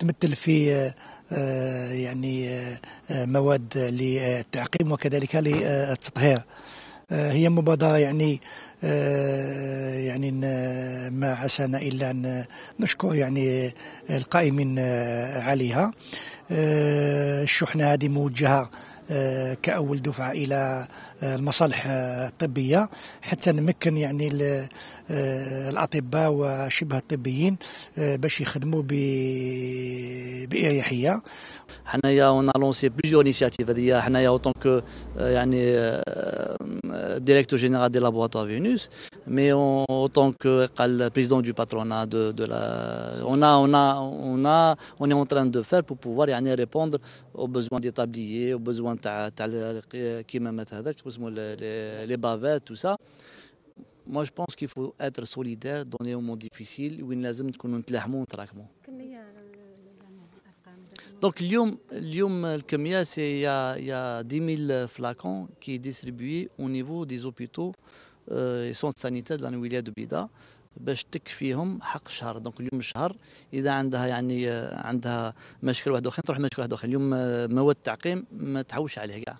تتمثل في آه، آه، يعني آه، مواد للتعقيم وكذلك للتطهير هي مبادرة يعني يعني ما عسانا إلا أن نشكر يعني القائمين عليها الشحنة هذه موجهة كأول دفعة إلى المصالح الطبية حتى نمكن يعني الأطباء وشبه الطبيين باش يخدموا on a lancé plusieurs initiatives. Il y a, honnêtement, autant que euh, euh, directeur général des laboratoires Vénus, mais autant que le président du patronat de la, on a, on a, on a, on est en train de faire pour pouvoir répondre aux besoins d'établir, aux besoins qui mènent à les bavettes, tout ça. Moi, je pense qu'il faut être solidaire dans les moments difficiles où il دونك euh, اليوم اليوم الكميه سي يا يا 10000 فلاكون كي ديستريبيي او نيفو دي زوبيتو اي سونت سانيتير دو لان دو بيدا باش تكفيهم حق الشهر دونك اليوم الشهر اذا عندها يعني عندها مشكل واحد اخر تروح مشكل واحد اخر اليوم آه، مواد التعقيم ما تحوش عليه كاع